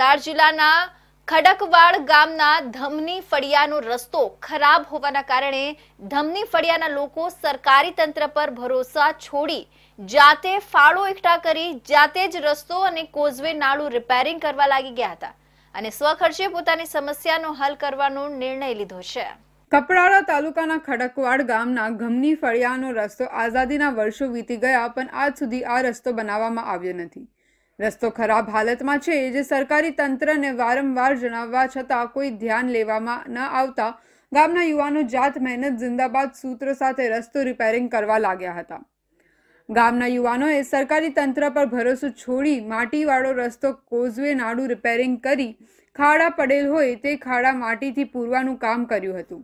વલસાડ જિલ્લાના ખડકવાડ ગામના ધમની ફળિયાનો રસ્તો ખરાબ હોવાના કારણે ધમની ફળિયાના લોકો સરકારી તંત્ર પર ભરોસા છોડી જાતે ફાળો એકઠા કરી જાતે જ રસ્તો અને કોઝવે નાળું રિપેરિંગ કરવા લાગી ગયા હતા અને સ્વખર્ચે પોતાની સમસ્યાનો હલ કરવાનો નિર્ણય લીધો છે કપરાડા તાલુકાના ખડકવાડ ગામના ઘમની ફળિયાનો રસ્તો આઝાદીના વર્ષો વીતી ગયા પણ આજ સુધી આ રસ્તો બનાવવામાં આવ્યો નથી રસ્તો ખરાબ હાલતમાં છે જે સરકારી તંત્રને વારંવાર જણાવવા છતાં કોઈ ધ્યાન લેવામાં ન આવતા ગામના યુવાનો જાત મહેનત જિંદાબાદ સૂત્રો સાથે રસ્તો રિપેરિંગ કરવા લાગ્યા હતા ગામના યુવાનોએ સરકારી તંત્ર પર ભરોસો છોડી માટીવાળો રસ્તો કોઝવે નાડું રિપેરિંગ કરી ખાડા પડેલ હોય તે ખાડા માટીથી પૂરવાનું કામ કર્યું હતું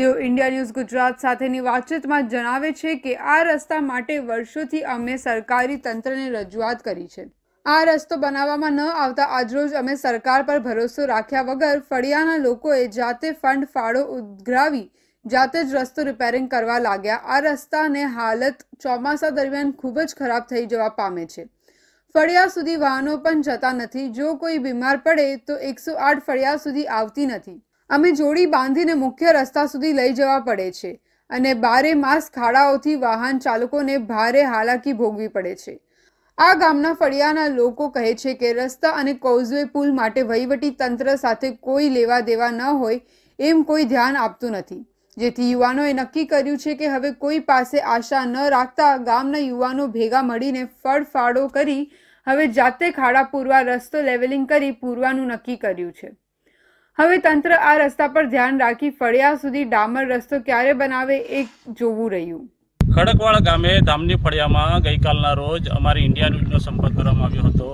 તેઓ ઇન્ડિયા ન્યૂઝ ગુજરાત સાથેની વાતચીતમાં જણાવે છે કે આ રસ્તા માટે વર્ષોથી અમે સરકારી તંત્રને રજૂઆત કરી છે આ રસ્તો બનાવવામાં ન આવતા આજરોજ અમે સરકાર પર ભરોસો રાખ્યા વગર ફળિયાના લોકોએ જાતે ફંડ ફાળો ઉઘરાવી જાતે જ રસ્તો રિપેરિંગ કરવા લાગ્યા આ રસ્તાને હાલત ચોમાસા દરમિયાન ખૂબ જ ખરાબ થઈ જવા પામે છે ફળિયા સુધી વાહનો પણ જતા નથી જો કોઈ બીમાર પડે તો એકસો આઠ ફળિયા સુધી આવતી નથી અમે જોડી બાંધીને મુખ્ય રસ્તા સુધી લઈ જવા પડે છે અને બારે માસ ખાડાઓથી વાહન ચાલકોને ભારે હાલાકી ભોગવી પડે છે આ ગામના ફળિયાના લોકો કહે છે કે રસ્તા અને કોઝવે પુલ માટે વહીવટી તંત્ર સાથે કોઈ લેવા દેવા ન હોય એમ કોઈ ધ્યાન આપતું નથી જેથી યુવાનોએ નક્કી કર્યું છે કે હવે કોઈ પાસે આશા ન રાખતા ગામના યુવાનો ભેગા મળીને ફળફાળો કરી હવે જાતે ખાડા પૂરવા રસ્તો લેવલિંગ કરી પૂરવાનું નક્કી કર્યું છે હવે તંત્ર આ રસ્તા પર ધ્યાન રાખી ફળિયા સુધી ડામર રસ્તો ક્યારે બનાવે એ જોવું રહ્યું ખડકવાળા ગામે ધામની ફળિયામાં ગઈકાલના રોજ અમારી ઇન્ડિયા ન્યૂઝનો સંપર્ક કરવામાં આવ્યો હતો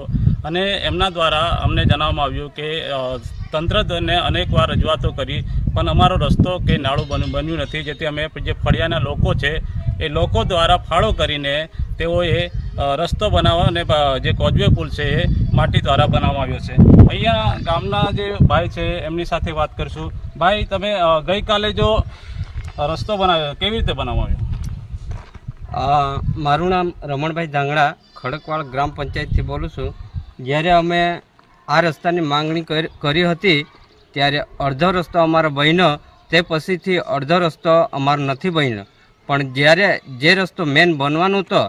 અને એમના દ્વારા અમને જણાવવામાં આવ્યું કે તંત્રને અનેકવાર રજૂઆતો કરી પણ અમારો રસ્તો કે નાળું બન્યું નથી જેથી અમે જે ફળિયાના લોકો છે એ લોકો દ્વારા ફાળો કરીને તેઓએ રસ્તો બનાવવા અને જે કોજવે પુલ છે એ માટી દ્વારા બનાવવામાં આવ્યો છે અહીંયા ગામના જે ભાઈ છે એમની સાથે વાત કરીશું ભાઈ તમે ગઈકાલે જો રસ્તો બનાવ્યો કેવી રીતે બનાવવામાં આવ્યો મારું નામ રમણભાઈ ધાંગડા ખડકવાડ ગ્રામ પંચાયતથી બોલું છું જ્યારે અમે આ રસ્તાની માંગણી કરી હતી ત્યારે અડધો રસ્તો અમારો બન્યો તે પછીથી અડધો રસ્તો અમારો નથી બન્યો પણ જ્યારે જે રસ્તો મેન બનવાનો હતો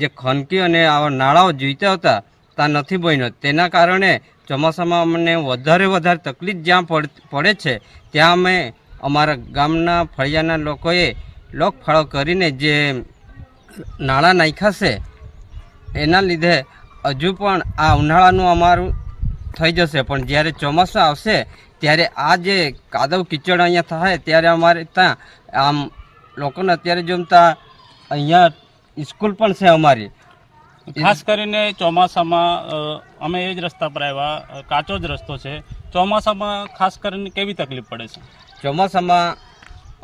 જે ખનકી અને આવા નાળાઓ જોઈતા હતા ત્યાં નથી બન્યો તેના કારણે ચોમાસામાં અમને વધારે વધારે તકલીફ જ્યાં પડે છે ત્યાં અમે અમારા ગામના ફળિયાના લોકોએ લોકફાળો કરીને જે નાણાં નાખ્યા છે એના લીધે હજુ પણ આ ઉનાળાનું અમારું થઈ જશે પણ જ્યારે ચોમાસું આવશે ત્યારે આ જે કાદવ કિચડ અહીંયા થાય ત્યારે અમારે ત્યાં આમ લોકોને અત્યારે જમતા અહીંયા સ્કૂલ પણ છે અમારી ખાસ કરીને ચોમાસામાં અમે એ જ રસ્તા પર આવ્યા કાચો જ રસ્તો છે ચોમાસામાં ખાસ કરીને કેવી તકલીફ પડે છે ચોમાસામાં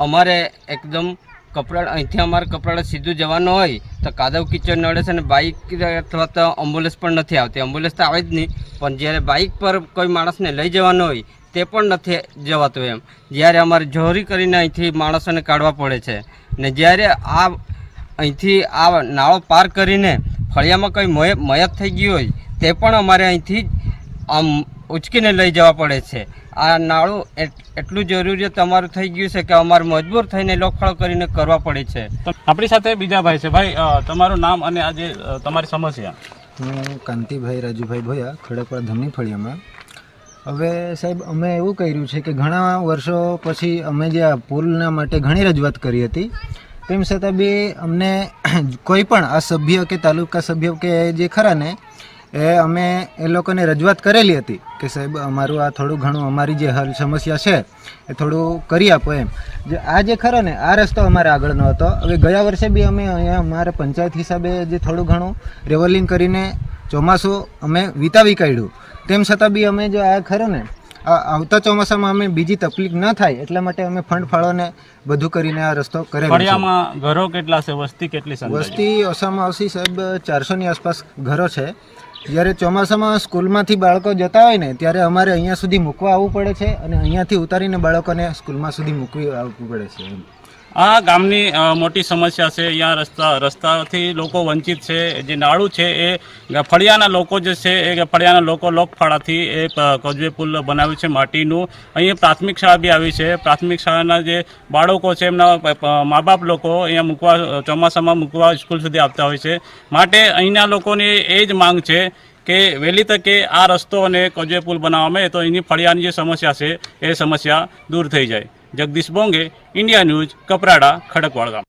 અમારે એકદમ કપરાડ અહીંથી અમારે કપડા સીધું જવાનું હોય તો કાદવ કિચડ નડે છે અને બાઇક અથવા તો એમ્બ્યુલન્સ પણ નથી આવતી એમ્બ્યુલન્સ તો આવે જ નહીં પણ જ્યારે બાઇક પર કોઈ માણસને લઈ જવાનો હોય તે પણ નથી જવાતું એમ જ્યારે અમારે જોહરી કરીને અહીંથી માણસોને કાઢવા પડે છે ને જ્યારે આ અહીંથી આ નાળો પાર કરીને ફળિયામાં કંઈ મય મયત થઈ ગયું હોય તે પણ અમારે અહીંથી આમ ઉચકીને લઈ જવા પડે છે આ નાળું એટલું જરૂરી તમારું થઈ ગયું છે કે અમારે મજબૂર થઈને લોખળ કરીને કરવા પડે છે આપણી સાથે બીજા ભાઈ છે ભાઈ તમારું નામ અને આજે તમારી સમસ્યા હું કાંતિભાઈ રાજુભાઈ ભોયા ખડકવાડ ધમની ફળિયામાં હવે સાહેબ અમે એવું કર્યું છે કે ઘણા વર્ષો પછી અમે જે આ પુલના માટે ઘણી રજૂઆત કરી હતી તેમ છતાં બી અમને કોઈ પણ આ સભ્ય કે તાલુકા સભ્ય કે જે ખરા ને એ અમે એ લોકોને રજૂઆત કરેલી હતી કે સાહેબ અમારું આ થોડું ઘણું અમારી જે હલ સમસ્યા છે એ થોડું કરી આપો એમ જે આ જે ખરો ને આ રસ્તો અમારે આગળનો હતો હવે ગયા વર્ષે બી અમે અહીંયા અમારા પંચાયત હિસાબે જે થોડું ઘણું રેવલિંગ કરીને ચોમાસું અમે વિતાવી કાઢ્યું તેમ છતાં બી અમે જો આ ખરો ને આવતા ચોમાસામાં અમે બીજી તકલીફ ન થાય એટલા માટે અમે ફંડ ફાળોને બધું કરીને આ રસ્તો કરે વસ્તી કેટલી છે વસ્તી ઓછામાં ઓછી સાહેબ ચારસોની આસપાસ ઘરો છે જ્યારે ચોમાસામાં સ્કૂલમાંથી બાળકો જતા હોય ને ત્યારે અમારે અહીંયા સુધી મૂકવા આવવું પડે છે અને અહીંયાથી ઉતારીને બાળકોને સ્કૂલમાં સુધી મૂકવી આવવું પડે છે એમ આ ગામની મોટી સમસ્યા છે અહીંયા રસ્તા રસ્તાથી લોકો વંચિત છે જે નાળું છે એ ફળિયાના લોકો જે છે એ ફળિયાના લોકો લોકફાળાથી એ કજવે પુલ બનાવ્યું છે માટીનું અહીંયા પ્રાથમિક શાળા બી આવી છે પ્રાથમિક શાળાના જે બાળકો છે એમના મા બાપ લોકો અહીંયા મૂકવા ચોમાસામાં મૂકવા સ્કૂલ સુધી આવતા હોય છે માટે અહીંના લોકોની એ જ માંગ છે કે વહેલી તકે આ રસ્તો અને કજવે પુલ બનાવવામાં તો એની ફળિયાની જે સમસ્યા છે એ સમસ્યા દૂર થઈ જાય જગદીશ બોંગે ઇન્ડિયા ન્યૂઝ કપરાડા ખડકવાળ ગામ